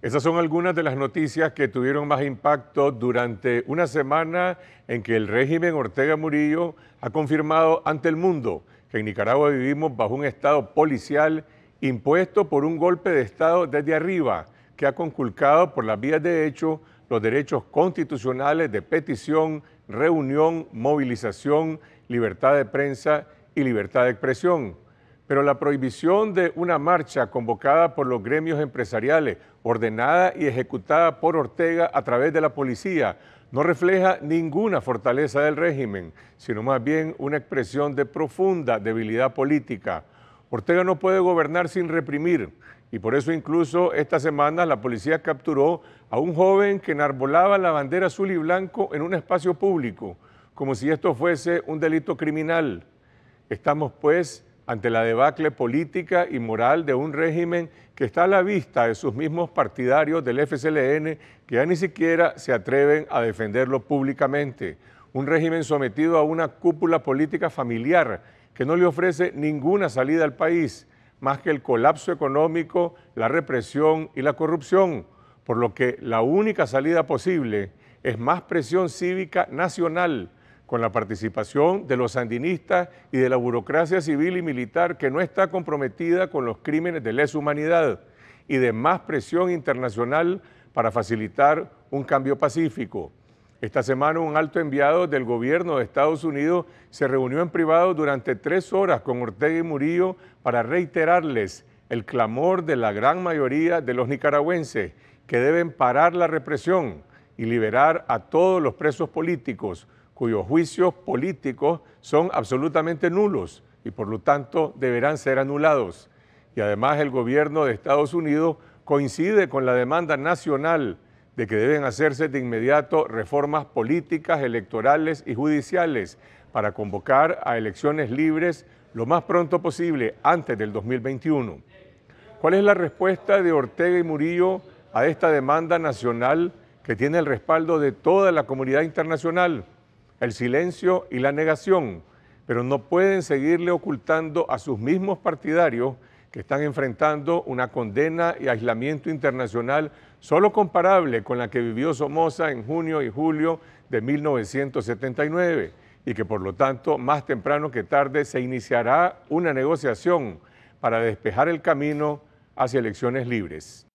Esas son algunas de las noticias que tuvieron más impacto durante una semana en que el régimen Ortega Murillo ha confirmado ante el mundo que en Nicaragua vivimos bajo un estado policial impuesto por un golpe de Estado desde arriba que ha conculcado por las vías de hecho los derechos constitucionales de petición, reunión, movilización, libertad de prensa y libertad de expresión. Pero la prohibición de una marcha convocada por los gremios empresariales, ordenada y ejecutada por Ortega a través de la policía, no refleja ninguna fortaleza del régimen, sino más bien una expresión de profunda debilidad política. Ortega no puede gobernar sin reprimir y por eso incluso esta semana la policía capturó a un joven que enarbolaba la bandera azul y blanco en un espacio público, como si esto fuese un delito criminal. Estamos pues ante la debacle política y moral de un régimen que está a la vista de sus mismos partidarios del FCLN que ya ni siquiera se atreven a defenderlo públicamente. Un régimen sometido a una cúpula política familiar que no le ofrece ninguna salida al país, más que el colapso económico, la represión y la corrupción, por lo que la única salida posible es más presión cívica nacional con la participación de los sandinistas y de la burocracia civil y militar que no está comprometida con los crímenes de lesa humanidad y de más presión internacional para facilitar un cambio pacífico. Esta semana un alto enviado del gobierno de Estados Unidos se reunió en privado durante tres horas con Ortega y Murillo para reiterarles el clamor de la gran mayoría de los nicaragüenses que deben parar la represión y liberar a todos los presos políticos, cuyos juicios políticos son absolutamente nulos y por lo tanto deberán ser anulados. Y además el gobierno de Estados Unidos coincide con la demanda nacional de que deben hacerse de inmediato reformas políticas, electorales y judiciales para convocar a elecciones libres lo más pronto posible, antes del 2021. ¿Cuál es la respuesta de Ortega y Murillo a esta demanda nacional que tiene el respaldo de toda la comunidad internacional? el silencio y la negación, pero no pueden seguirle ocultando a sus mismos partidarios que están enfrentando una condena y aislamiento internacional solo comparable con la que vivió Somoza en junio y julio de 1979 y que por lo tanto más temprano que tarde se iniciará una negociación para despejar el camino hacia elecciones libres.